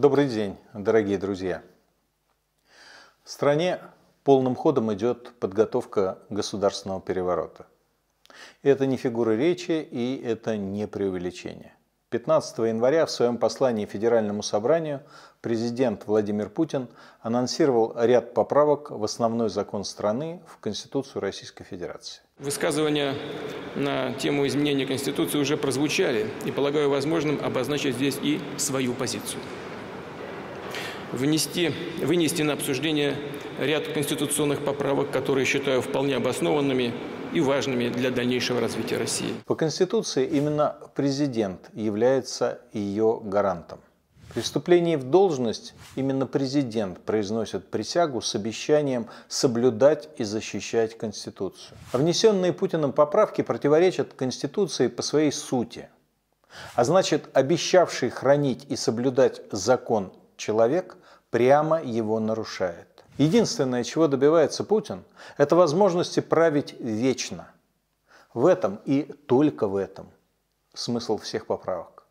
Добрый день, дорогие друзья! В стране полным ходом идет подготовка государственного переворота. Это не фигура речи и это не преувеличение. 15 января в своем послании Федеральному собранию президент Владимир Путин анонсировал ряд поправок в основной закон страны в Конституцию Российской Федерации. Высказывания на тему изменения Конституции уже прозвучали, и полагаю возможным обозначить здесь и свою позицию внести, вынести на обсуждение ряд конституционных поправок, которые считаю вполне обоснованными и важными для дальнейшего развития России. По Конституции именно президент является ее гарантом. При вступлении в должность именно президент произносит присягу с обещанием соблюдать и защищать Конституцию. А внесенные Путиным поправки противоречат Конституции по своей сути. А значит, обещавший хранить и соблюдать закон человек прямо его нарушает. Единственное, чего добивается Путин, это возможности править вечно. В этом и только в этом смысл всех поправок.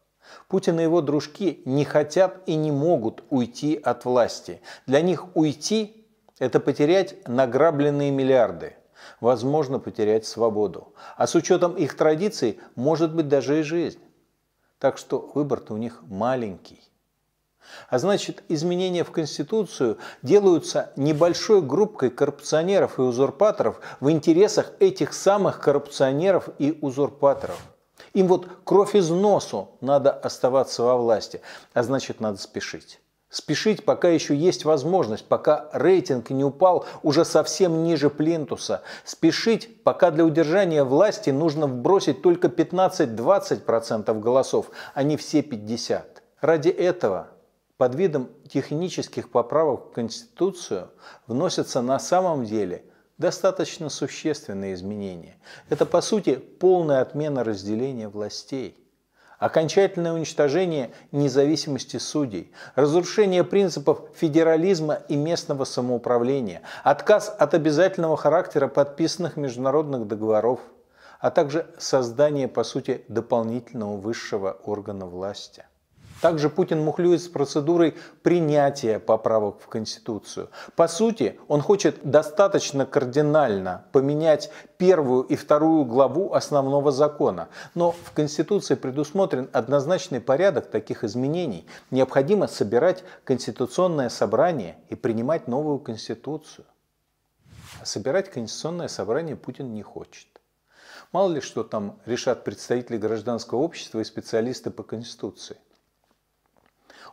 Путин и его дружки не хотят и не могут уйти от власти. Для них уйти – это потерять награбленные миллиарды, возможно, потерять свободу. А с учетом их традиций, может быть, даже и жизнь. Так что выбор-то у них маленький – а значит, изменения в Конституцию делаются небольшой группкой коррупционеров и узурпаторов в интересах этих самых коррупционеров и узурпаторов. Им вот кровь из носу надо оставаться во власти, а значит, надо спешить. Спешить, пока еще есть возможность, пока рейтинг не упал уже совсем ниже плинтуса. Спешить, пока для удержания власти нужно вбросить только 15-20% голосов, а не все 50%. Ради этого под видом технических поправок в Конституцию вносятся на самом деле достаточно существенные изменения. Это, по сути, полная отмена разделения властей, окончательное уничтожение независимости судей, разрушение принципов федерализма и местного самоуправления, отказ от обязательного характера подписанных международных договоров, а также создание, по сути, дополнительного высшего органа власти – также Путин мухлюет с процедурой принятия поправок в Конституцию. По сути, он хочет достаточно кардинально поменять первую и вторую главу основного закона. Но в Конституции предусмотрен однозначный порядок таких изменений. Необходимо собирать Конституционное собрание и принимать новую Конституцию. А собирать Конституционное собрание Путин не хочет. Мало ли что там решат представители гражданского общества и специалисты по Конституции.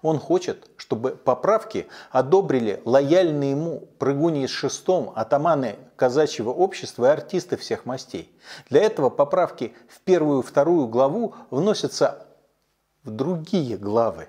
Он хочет, чтобы поправки одобрили лояльные ему прыгуни с шестом, атаманы казачьего общества и артисты всех мастей. Для этого поправки в первую и вторую главу вносятся в другие главы.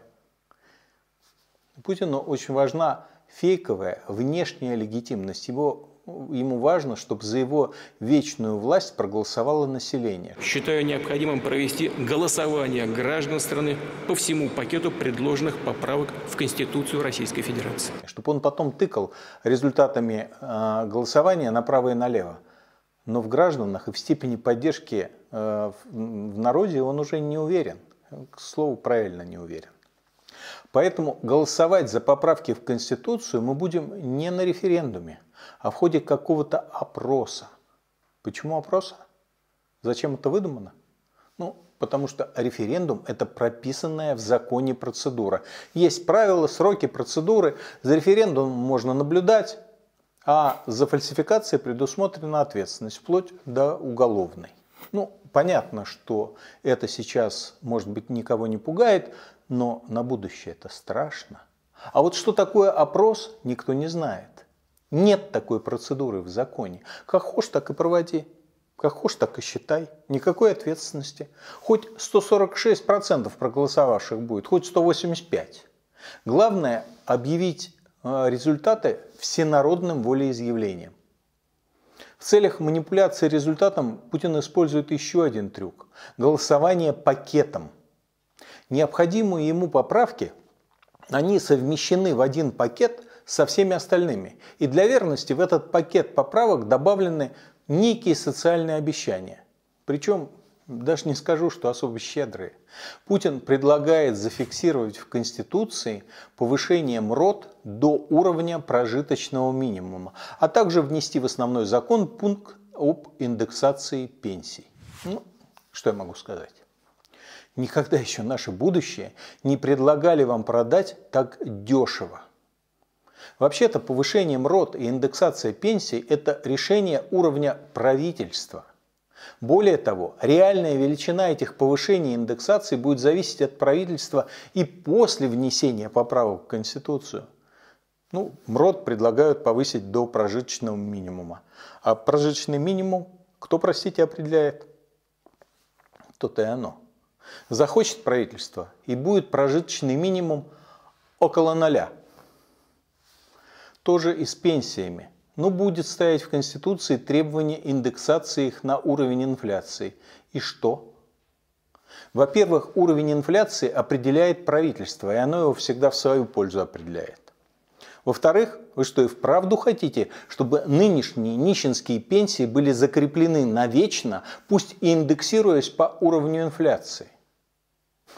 Путину очень важна фейковая внешняя легитимность его ему важно, чтобы за его вечную власть проголосовало население. Считаю необходимым провести голосование граждан страны по всему пакету предложенных поправок в Конституцию Российской Федерации. Чтобы он потом тыкал результатами э, голосования направо и налево. Но в гражданах и в степени поддержки э, в народе он уже не уверен. К слову, правильно не уверен. Поэтому голосовать за поправки в Конституцию мы будем не на референдуме – а в ходе какого-то опроса. Почему опроса? Зачем это выдумано? Ну, потому что референдум – это прописанная в законе процедура. Есть правила, сроки, процедуры. За референдумом можно наблюдать, а за фальсификацией предусмотрена ответственность, вплоть до уголовной. Ну, понятно, что это сейчас, может быть, никого не пугает, но на будущее это страшно. А вот что такое опрос, никто не знает. Нет такой процедуры в законе. Как хочешь, так и проводи. Как хочешь, так и считай. Никакой ответственности. Хоть 146% проголосовавших будет, хоть 185%. Главное – объявить э, результаты всенародным волеизъявлением. В целях манипуляции результатом Путин использует еще один трюк – голосование пакетом. Необходимые ему поправки, они совмещены в один пакет – со всеми остальными. И для верности в этот пакет поправок добавлены некие социальные обещания. Причем даже не скажу, что особо щедрые. Путин предлагает зафиксировать в Конституции повышение МРОД до уровня прожиточного минимума, а также внести в основной закон пункт об индексации пенсий. Ну, что я могу сказать? Никогда еще наше будущее не предлагали вам продать так дешево. Вообще-то повышением МРОД и индексация пенсий – это решение уровня правительства. Более того, реальная величина этих повышений и индексаций будет зависеть от правительства и после внесения поправок в Конституцию. Ну, МРОД предлагают повысить до прожиточного минимума. А прожиточный минимум кто, простите, определяет? То-то и оно. Захочет правительство и будет прожиточный минимум около нуля – тоже и с пенсиями. Но будет стоять в Конституции требование индексации их на уровень инфляции. И что? Во-первых, уровень инфляции определяет правительство, и оно его всегда в свою пользу определяет. Во-вторых, вы что и вправду хотите, чтобы нынешние нищенские пенсии были закреплены навечно, пусть и индексируясь по уровню инфляции?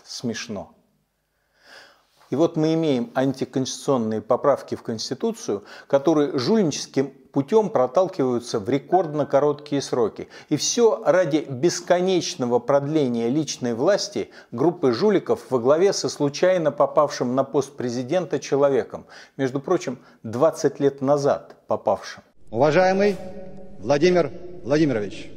Смешно. И вот мы имеем антиконституционные поправки в Конституцию, которые жульническим путем проталкиваются в рекордно короткие сроки. И все ради бесконечного продления личной власти группы жуликов во главе со случайно попавшим на пост президента человеком. Между прочим, 20 лет назад попавшим. Уважаемый Владимир Владимирович,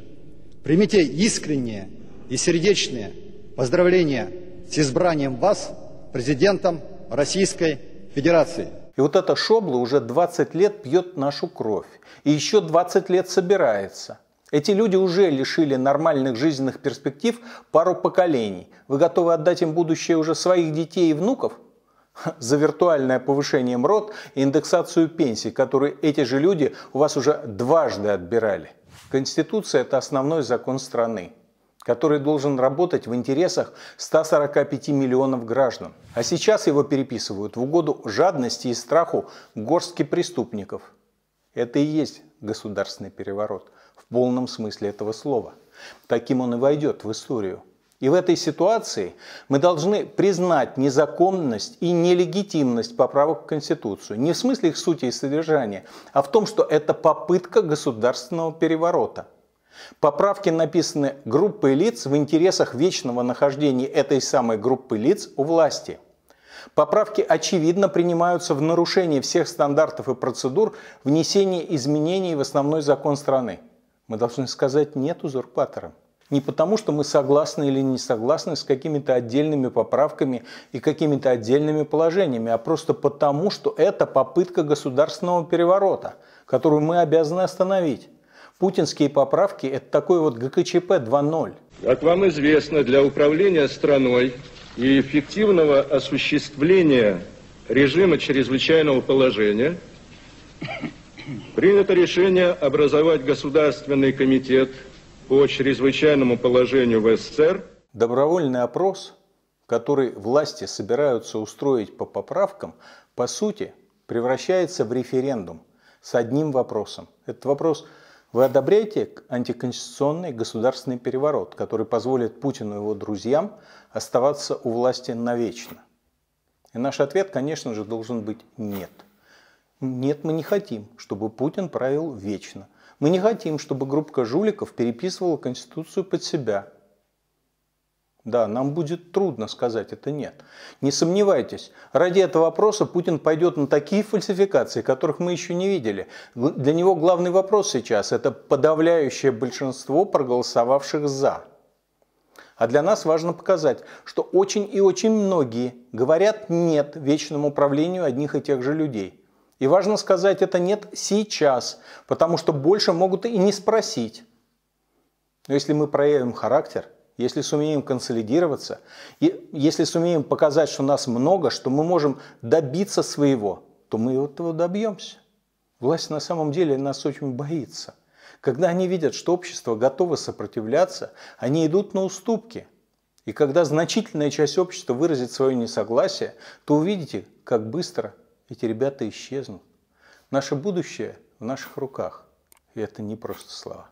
примите искренние и сердечные поздравления с избранием вас – президентом Российской Федерации. И вот эта шобла уже 20 лет пьет нашу кровь. И еще 20 лет собирается. Эти люди уже лишили нормальных жизненных перспектив пару поколений. Вы готовы отдать им будущее уже своих детей и внуков? За виртуальное повышение МРОД и индексацию пенсий, которые эти же люди у вас уже дважды отбирали. Конституция – это основной закон страны который должен работать в интересах 145 миллионов граждан. А сейчас его переписывают в угоду жадности и страху горстки преступников. Это и есть государственный переворот в полном смысле этого слова. Таким он и войдет в историю. И в этой ситуации мы должны признать незаконность и нелегитимность поправок в Конституцию. Не в смысле их сути и содержания, а в том, что это попытка государственного переворота – Поправки написаны группой лиц в интересах вечного нахождения этой самой группы лиц у власти. Поправки, очевидно, принимаются в нарушение всех стандартов и процедур внесения изменений в основной закон страны. Мы должны сказать «нет» узурпаторам. Не потому, что мы согласны или не согласны с какими-то отдельными поправками и какими-то отдельными положениями, а просто потому, что это попытка государственного переворота, которую мы обязаны остановить. Путинские поправки – это такой вот ГКЧП 2.0. Как вам известно, для управления страной и эффективного осуществления режима чрезвычайного положения принято решение образовать Государственный комитет по чрезвычайному положению в СССР. Добровольный опрос, который власти собираются устроить по поправкам, по сути превращается в референдум с одним вопросом. Этот вопрос – вы одобряете антиконституционный государственный переворот, который позволит Путину и его друзьям оставаться у власти навечно? И наш ответ, конечно же, должен быть «нет». Нет, мы не хотим, чтобы Путин правил вечно. Мы не хотим, чтобы группа жуликов переписывала Конституцию под себя, да, нам будет трудно сказать это нет. Не сомневайтесь, ради этого вопроса Путин пойдет на такие фальсификации, которых мы еще не видели. Для него главный вопрос сейчас – это подавляющее большинство проголосовавших «за». А для нас важно показать, что очень и очень многие говорят «нет» вечному управлению одних и тех же людей. И важно сказать это «нет» сейчас, потому что больше могут и не спросить. Но если мы проявим характер – если сумеем консолидироваться, и если сумеем показать, что нас много, что мы можем добиться своего, то мы этого добьемся. Власть на самом деле нас очень боится. Когда они видят, что общество готово сопротивляться, они идут на уступки. И когда значительная часть общества выразит свое несогласие, то увидите, как быстро эти ребята исчезнут. Наше будущее в наших руках. И это не просто слова.